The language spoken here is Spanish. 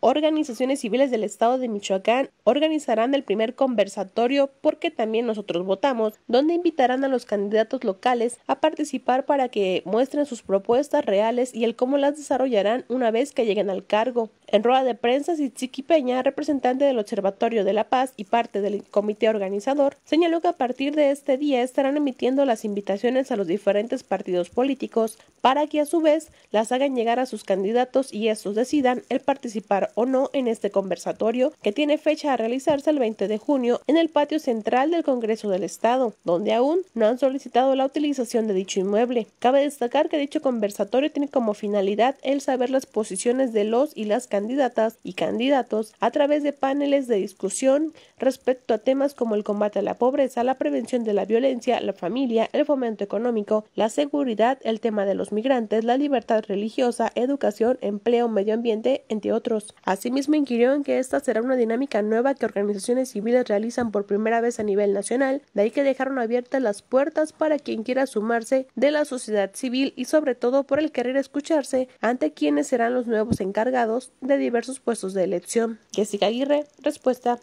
organizaciones civiles del estado de Michoacán organizarán el primer conversatorio porque también nosotros votamos, donde invitarán a los candidatos locales a participar para que muestren sus propuestas reales y el cómo las desarrollarán una vez que lleguen al cargo. En rueda de prensa, Sitziki Peña, representante del Observatorio de la Paz y parte del comité organizador, señaló que a partir de este día estarán emitiendo las invitaciones a los diferentes partidos políticos para que a su vez las hagan llegar a sus candidatos y estos decidan el participar o no en este conversatorio que tiene fecha a realizarse el 20 de junio en el patio central del Congreso del Estado, donde aún no han solicitado la utilización de dicho inmueble. Cabe destacar que dicho conversatorio tiene como finalidad el saber las posiciones de los y las candidatas y candidatos a través de paneles de discusión respecto a temas como el combate a la pobreza, la prevención de la violencia, la familia, el fomento económico, la seguridad, el tema de los migrantes, la libertad religiosa, educación, empleo, medio ambiente, entre otros. Asimismo, inquirió en que esta será una dinámica nueva que organizaciones civiles realizan por primera vez a nivel nacional, de ahí que dejaron abiertas las puertas para quien quiera sumarse de la sociedad civil y sobre todo por el querer escucharse ante quienes serán los nuevos encargados de diversos puestos de elección. Jessica Aguirre, respuesta